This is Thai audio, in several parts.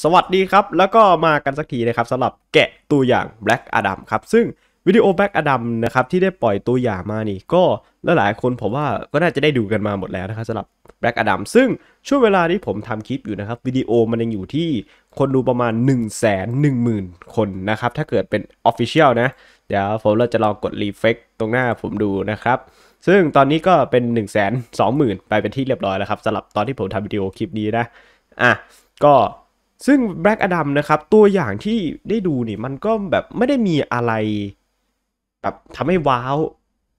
สวัสดีครับ แล้วก็มากันสักทีนะครับสำหรับแกะตัวอย่าง Black Adam ครับซึ่งวิดีโอ Black Adam นะครับ ที่ได้ปล่อยตัวอย่างมานี่ ก็ลหลายๆคนผมว่าก็น่าจะได้ดูกันมาหมดแล้วนะครับสำหรับ Black Adam ซึ่งช่วงเวลาที่ผมทำคลิปอยู่นะครับ วิดีโอมันยังอยู่ที่คนดูประมาณ 1 1 0 0 0 0 คนนะครับ ถ้าเกิดเป็น Official นะ เดี๋ยวผมเราจะลองกดรีเฟกตรงหน้าผมดูนะครับซึ่งตอนนี้ก็เป็น1 2 0 0 0 0 ไปเป็นที่เรียบร้อยแล้วครับสำหรับตอนที่ผมทำวิดีโอคลิปนี้นะอ่ะก็ซึ่ง Black Adam นะครับตัวอย่างที่ได้ดูนี่มันก็แบบไม่ได้มีอะไรแบบทำให้ว้าว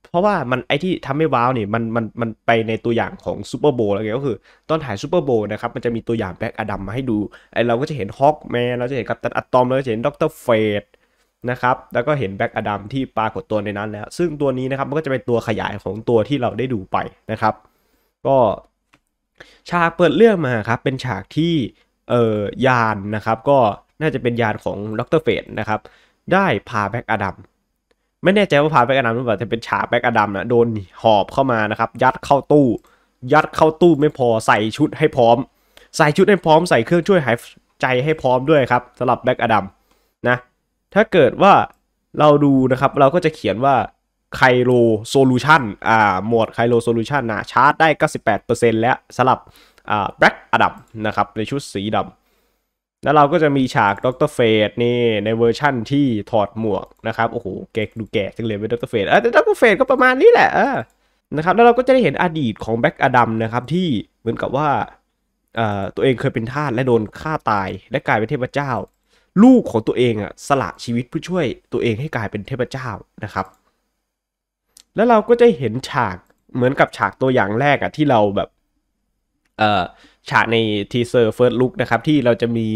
เพราะว่ามันไอที่ทำให้ว้าวนี่มันมันมันไปในตัวอย่างของซูเปอร์โบว์อลไรก็คือ ตอนถ่ายซูเปอร์โบว์นะครับมันจะมีตัวอย่างแบ็กอดัมมาให้ดูไอเราก็จะเห็นฮอคแมนเราจะเห็นกัปตันอะตอมเราจะเห็นด็อกเตอร์เฟดนะครับแล้วก็เห็นแบ็กอดัมที่ปรากฏตัวในนั้นแล้ว ซึ่งตัวนี้นะครับมันก็จะเป็นตัวขยายของตัวที่เราได้ดูไปนะครับ ก็ฉากเปิดเรื่องมาครับเป็นฉากที่เอ่อยานนะครับก็น่าจะเป็นยานของดรเฟดนะครับได้พาแบ็กอดัมไม่แน่ใจว่าพาแบ็กอดัมหรือเปล่าแต่เป็นฉากแบ็กอดัมนะโดนหอบเข้ามานะครับยัดเข้าตู้ ยัดเข้าตู้ไม่พอใส่ชุดให้พร้อม ใส่ชุดให้พร้อมใส่เครื่องช่วยหายใจให้พร้อมด้วยครับสำหรับแบ็กอดัมนะถ้าเกิดว่าเราดูนะครับเราก็จะเขียนว่าไคลโลโซลูชันอ่าหมวดไคลโลโซลูชันนะชาร์จได้ 98%แล้วสำหรับแบล็กอดัมนะครับในชุดสีดำแล้วเราก็จะมีฉากด็อกเตอร์เฟดนี่ในเวอร์ชั่นที่ถอดหมวกนะครับโอ้โห แกดูแก่จังเลยเป็นด็อกเตอร์เฟดแต่ด็อกเตอร์เฟดก็ประมาณนี้แหละนะครับแล้วเราก็จะได้เห็นอดีตของแบล็กอดัมนะครับที่เหมือนกับว่าตัวเองเคยเป็นทาสและโดนฆ่าตายและกลายเป็นเทพเจ้า ลูกของตัวเองอ่ะสละชีวิตเพื่อช่วยตัวเองให้กลายเป็นเทพเจ้านะครับ แล้วเราก็จะเห็นฉากเหมือนกับฉากตัวอย่างแรกอ่ะที่เราแบบฉากในทีเซอร์เฟิร์สลุกนะครับ ที่เราจะมี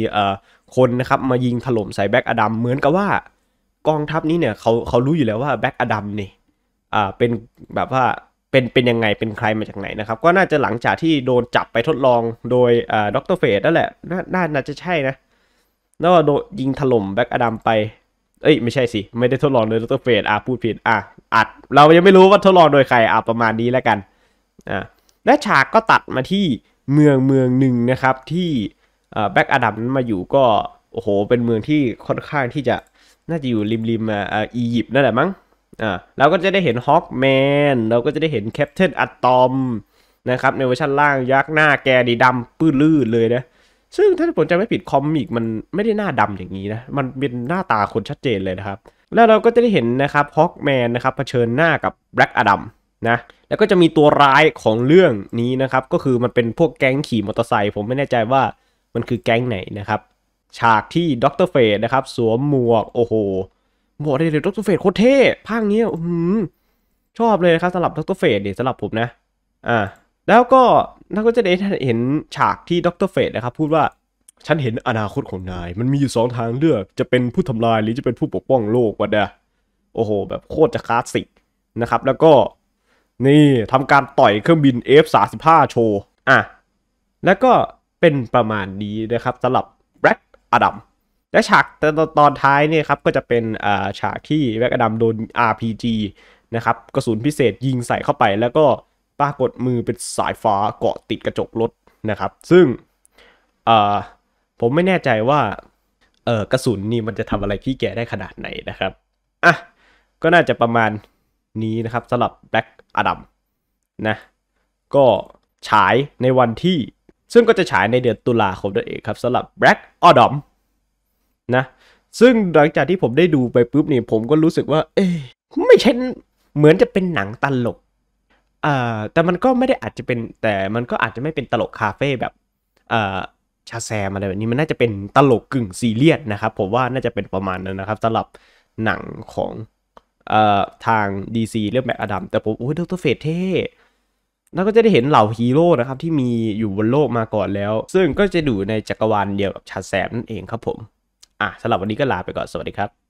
คนนะครับ มายิงถล่มใส่แบ็กอดัม เหมือนกับว่ากองทัพนี้เนี่ยเขาเขารู้อยู่แล้วว่าแบ็กอดัมนี่อ่าเป็นแบบว่าเป็นเป็นยังไงเป็นใครมาจากไหนนะครับ ก็น่าจะหลังจากที่โดนจับไปทดลองโดยอ่าด็อกเตอร์เฟดนั่นแหละน่าน่าจะใช่นะ แล้วโดนยิงถล่มแบ็กอดัมไป เอ้ยไม่ใช่สิ ไม่ได้ทดลองโดยด็ออกเตร์เฟดอ่ะ พูดผิดอ่ะอัดเรายังไม่รู้ว่าทดลองโดยใครอ่ะประมาณนี้แล้วกันอ่าและฉากก็ตัดมาที่เมืองเมืองหนึ่งนะครับ ที่แบ็กอดัมมาอยู่ก็ โอ้โหเป็นเมืองที่ค่อนข้างที่จะน่าจะอยู่ริมริมออียิปต์นั่นแหละมั้งอ่าเราก็จะได้เห็นฮอคแมนเราก็จะได้เห็นแคปเทนอะตอมนะครับในเวอร์ชันล่างยักษ์หน้าแกดีดำปื้ลื่นเลยนะซึ่งถ้าผมจำไม่ผิดคอมิก มันไม่ได้หน้าดำอย่างนี้นะ มันเป็นหน้าตาคนชัดเจนเลยนะครับแล้วเราก็จะได้เห็นนะครับฮอคแมนนะครับเผชิญหน้ากับแบล็กอะดัมนะแล้วก็จะมีตัวร้ายของเรื่องนี้นะครับ ก็คือมันเป็นพวกแก๊งขี่มอเตอร์ไซค์ผมไม่แน่ใจว่ามันคือแก๊งไหนนะครับ ฉากที่ด็อกเตอร์เฟดนะครับสวมหมวกโอ้โหหมวกเดยเดยด็อกเตอร์เฟดโคตรเท่ภาคนี้อืมชอบเลยนะครับสำหรับด็อกเตอร์เฟดเนี่ยสำหรับผมนะอ่าแล้วก็เราก็จะได้เห็นฉากที่ด็อกเตอร์เฟดนะครับพูดว่า ฉันเห็นอนาคตของนาย มันมีอยู่สองทางเลือกจะเป็นผู้ทำลายหรือจะเป็นผู้ปกป้องโลกวะเดะโอ้โหแบบโคตรจะคลาสสิกนะครับ แล้วก็นี่ทำการต่อยเครื่องบิน F35 โชว์ อ่ะ แล้วก็เป็นประมาณนี้นะครับสำหรับแบล็กอดัมและฉากตอนท้ายเนี่ยครับก็จะเป็นฉากที่แบล็กอดัมโดน RPG นะครับกระสุนพิเศษยิงใส่เข้าไป แล้วก็ปรากฏมือเป็นสายฟ้าเกาะติดกระจกรถนะครับ ซึ่งผมไม่แน่ใจว่ากระสุนนี่มันจะทำอะไรพี่แกได้ขนาดไหนนะครับอ่ะ ก็น่าจะประมาณนี้นะครับสำหรับแบล็กอดัมนะก็ฉายในวันที่ ซึ่งก็จะฉายในเดือนตุลาคมนั่นเองครับสำหรับแบล็กอดัมนะซึ่งหลังจากที่ผมได้ดูไปปุ๊บนี่ผมก็รู้สึกว่าเอ๊ไม่ใช่เหมือนจะเป็นหนังตลกอ่าแต่มันก็ไม่ได้อาจจะเป็นแต่มันก็อาจจะไม่เป็นตลกคาเฟ่แบบอ่าชาแซมอะไรแบบนี้มันน่าจะเป็นตลกกึ่งซีเรียสนะครับผมว่าน่าจะเป็นประมาณนั้นนะครับสำหรับหนังของทาง DC เรียกแม็กอดัมแต่ผมโอ้ยดรเฟสเท่ แล้วก็จะได้เห็นเหล่าฮีโร่นะครับ ที่มีอยู่บนโลกมาก่อนแล้ว ซึ่งก็จะดูในจักรวาลเดียวกับชาแซมนั่นเองครับผมอ่ะสำหรับวันนี้ก็ลาไปก่อนสวัสดีครับ